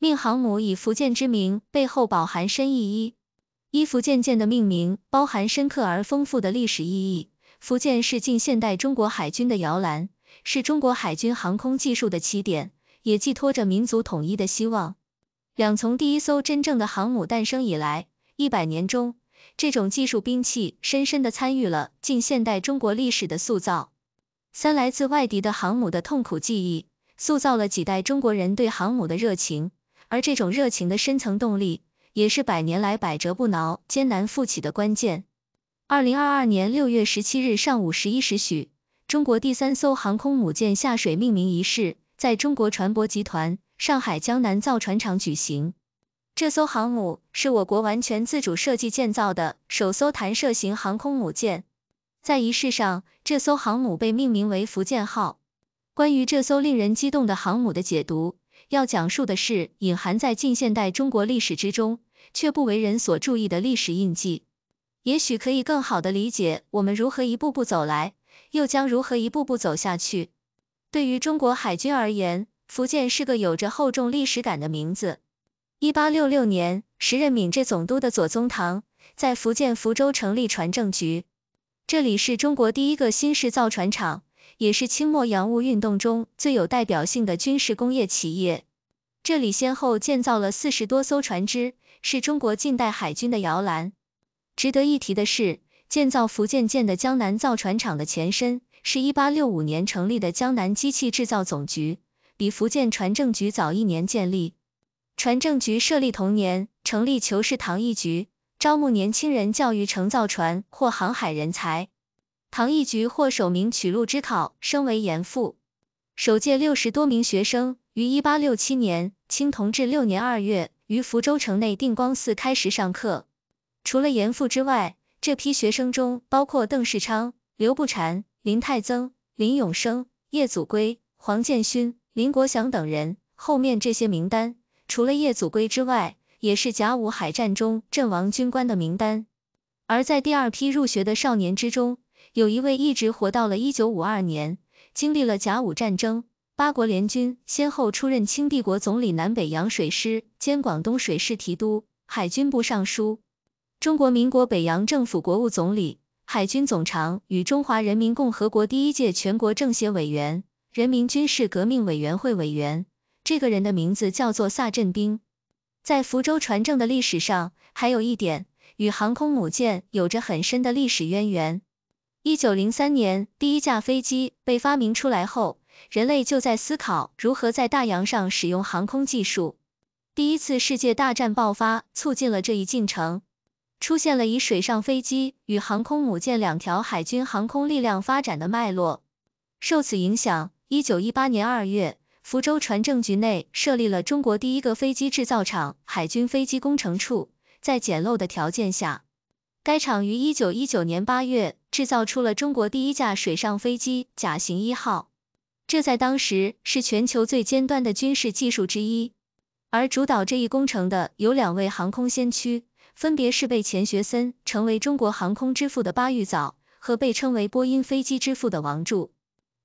命航母以福建之名，背后饱含深意。一，一福建舰的命名，包含深刻而丰富的历史意义。福建是近现代中国海军的摇篮，是中国海军航空技术的起点，也寄托着民族统一的希望。两从第一艘真正的航母诞生以来，一百年中，这种技术兵器深深地参与了近现代中国历史的塑造。三，来自外敌的航母的痛苦记忆，塑造了几代中国人对航母的热情。而这种热情的深层动力，也是百年来百折不挠、艰难复起的关键。二零二二年六月十七日上午十一时许，中国第三艘航空母舰下水命名仪式在中国船舶集团上海江南造船厂举行。这艘航母是我国完全自主设计建造的首艘弹射型航空母舰。在仪式上，这艘航母被命名为“福建号”。关于这艘令人激动的航母的解读。要讲述的是隐含在近现代中国历史之中却不为人所注意的历史印记，也许可以更好的理解我们如何一步步走来，又将如何一步步走下去。对于中国海军而言，福建是个有着厚重历史感的名字。一八六六年，时任闽浙总督的左宗棠在福建福州成立船政局，这里是中国第一个新式造船厂。也是清末洋务运动中最有代表性的军事工业企业。这里先后建造了四十多艘船只，是中国近代海军的摇篮。值得一提的是，建造福建舰的江南造船厂的前身是1865年成立的江南机器制造总局，比福建船政局早一年建立。船政局设立同年，成立求是堂一局，招募年轻人教育成造船或航海人才。唐义局获首名取录之考，升为严父。首届六十多名学生于一八六七年清同治六年二月，于福州城内定光寺开始上课。除了严父之外，这批学生中包括邓世昌、刘步蟾、林泰增、林永生、叶祖圭、黄建勋、林国祥等人。后面这些名单，除了叶祖圭之外，也是甲午海战中阵亡军官的名单。而在第二批入学的少年之中，有一位一直活到了一九五二年，经历了甲午战争、八国联军，先后出任清帝国总理、南北洋水师兼广东水师提督、海军部尚书、中国民国北洋政府国务总理、海军总长与中华人民共和国第一届全国政协委员、人民军事革命委员会委员。这个人的名字叫做萨镇冰。在福州船政的历史上，还有一点与航空母舰有着很深的历史渊源。一九零三年，第一架飞机被发明出来后，人类就在思考如何在大洋上使用航空技术。第一次世界大战爆发，促进了这一进程，出现了以水上飞机与航空母舰两条海军航空力量发展的脉络。受此影响，一九一八年二月，福州船政局内设立了中国第一个飞机制造厂——海军飞机工程处，在简陋的条件下。该厂于一九一九年八月制造出了中国第一架水上飞机甲型一号，这在当时是全球最尖端的军事技术之一。而主导这一工程的有两位航空先驱，分别是被钱学森成为中国航空之父的巴育早和被称为波音飞机之父的王柱。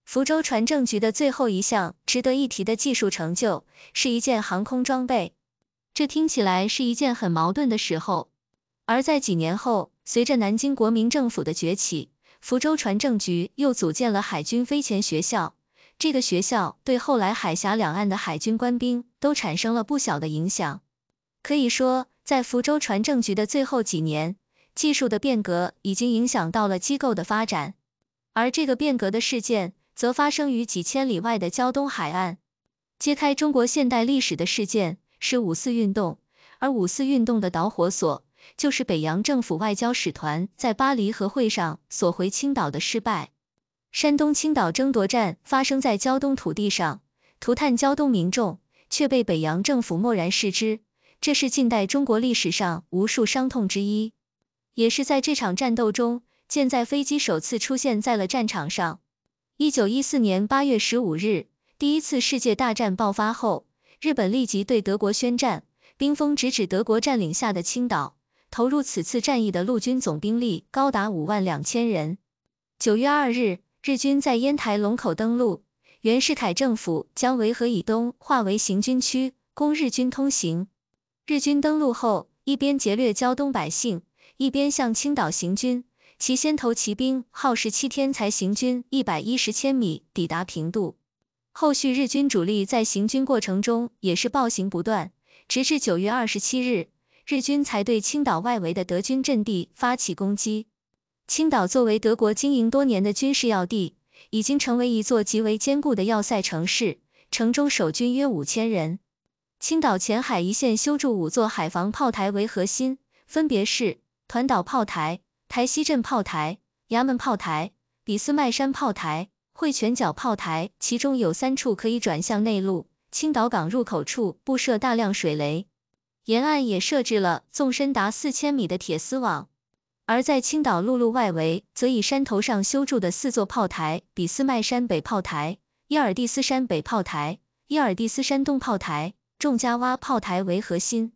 福州船政局的最后一项值得一提的技术成就是一件航空装备，这听起来是一件很矛盾的时候。而在几年后，随着南京国民政府的崛起，福州船政局又组建了海军飞前学校。这个学校对后来海峡两岸的海军官兵都产生了不小的影响。可以说，在福州船政局的最后几年，技术的变革已经影响到了机构的发展。而这个变革的事件，则发生于几千里外的胶东海岸。揭开中国现代历史的事件是五四运动，而五四运动的导火索。就是北洋政府外交使团在巴黎和会上索回青岛的失败。山东青岛争夺战发生在胶东土地上，涂炭胶东民众，却被北洋政府漠然视之。这是近代中国历史上无数伤痛之一。也是在这场战斗中，舰载飞机首次出现在了战场上。一九一四年八月十五日，第一次世界大战爆发后，日本立即对德国宣战，兵锋直指德国占领下的青岛。投入此次战役的陆军总兵力高达五万两千人。九月二日，日军在烟台龙口登陆，袁世凯政府将维和以东划为行军区，供日军通行。日军登陆后，一边劫掠胶东百姓，一边向青岛行军。其先头骑兵耗时七天才行军一百一十千米，抵达平度。后续日军主力在行军过程中也是暴行不断，直至九月二十七日。日军才对青岛外围的德军阵地发起攻击。青岛作为德国经营多年的军事要地，已经成为一座极为坚固的要塞城市，城中守军约五千人。青岛前海一线修筑五座海防炮台为核心，分别是团岛炮台、台西镇炮台、衙门炮台、俾斯麦山炮台、汇泉角炮台，其中有三处可以转向内陆。青岛港入口处布设大量水雷。沿岸也设置了纵深达四千米的铁丝网，而在青岛陆路外围，则以山头上修筑的四座炮台——俾斯麦山北炮台、伊尔蒂斯山北炮台、伊尔蒂斯山东炮台、仲家洼炮台为核心。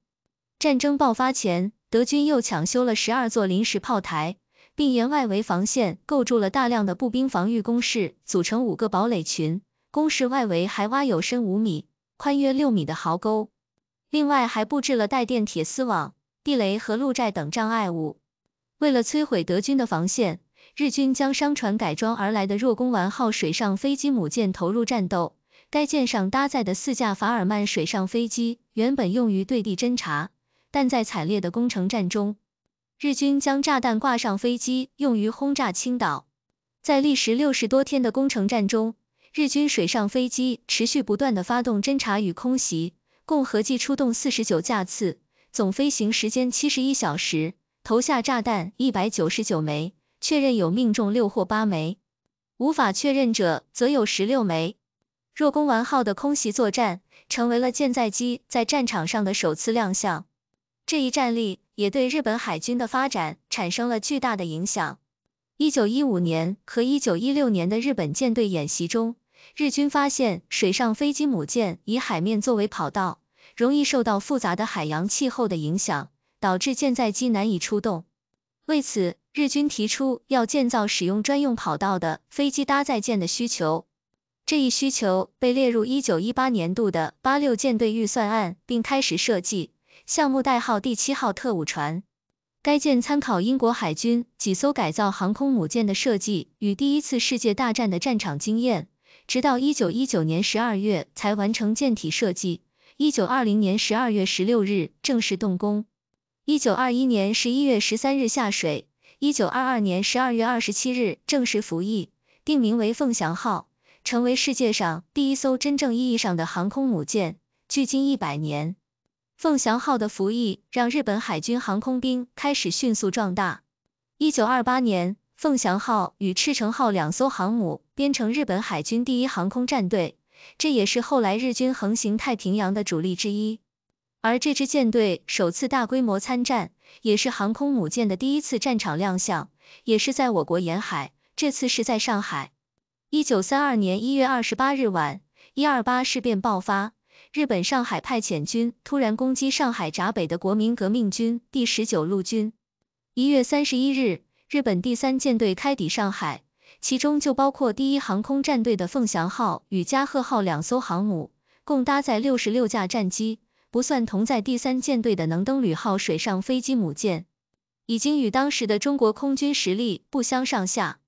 战争爆发前，德军又抢修了十二座临时炮台，并沿外围防线构筑了大量的步兵防御工事，组成五个堡垒群。工事外围还挖有深五米、宽约六米的壕沟。另外还布置了带电铁丝网、地雷和路障等障碍物。为了摧毁德军的防线，日军将商船改装而来的若宫丸号水上飞机母舰投入战斗。该舰上搭载的四架法尔曼水上飞机原本用于对地侦察，但在惨烈的攻城战中，日军将炸弹挂上飞机，用于轰炸青岛。在历时六十多天的攻城战中，日军水上飞机持续不断的发动侦察与空袭。共合计出动四十九架次，总飞行时间七十一小时，投下炸弹一百九十九枚，确认有命中六或八枚，无法确认者则有十六枚。若宫丸号的空袭作战成为了舰载机在战场上的首次亮相，这一战力也对日本海军的发展产生了巨大的影响。一九一五年和一九一六年的日本舰队演习中。日军发现水上飞机母舰以海面作为跑道，容易受到复杂的海洋气候的影响，导致舰载机难以出动。为此，日军提出要建造使用专用跑道的飞机搭载舰的需求。这一需求被列入一九一八年度的八六舰队预算案，并开始设计，项目代号第七号特务船。该舰参考英国海军几艘改造航空母舰的设计与第一次世界大战的战场经验。直到一九一九年十二月才完成舰体设计，一九二零年十二月十六日正式动工，一九二一年十一月十三日下水，一九二二年十二月二十七日正式服役，定名为“凤翔号”，成为世界上第一艘真正意义上的航空母舰。距今一百年，“凤翔号”的服役让日本海军航空兵开始迅速壮大。一九二八年。凤翔号与赤城号两艘航母编成日本海军第一航空战队，这也是后来日军横行太平洋的主力之一。而这支舰队首次大规模参战，也是航空母舰的第一次战场亮相，也是在我国沿海。这次是在上海。一九三二年一月二十八日晚，一二八事变爆发，日本上海派遣军突然攻击上海闸北的国民革命军第十九路军。一月三十一日。日本第三舰队开抵上海，其中就包括第一航空战队的凤翔号与加贺号两艘航母，共搭载六十六架战机，不算同在第三舰队的能登旅号水上飞机母舰，已经与当时的中国空军实力不相上下。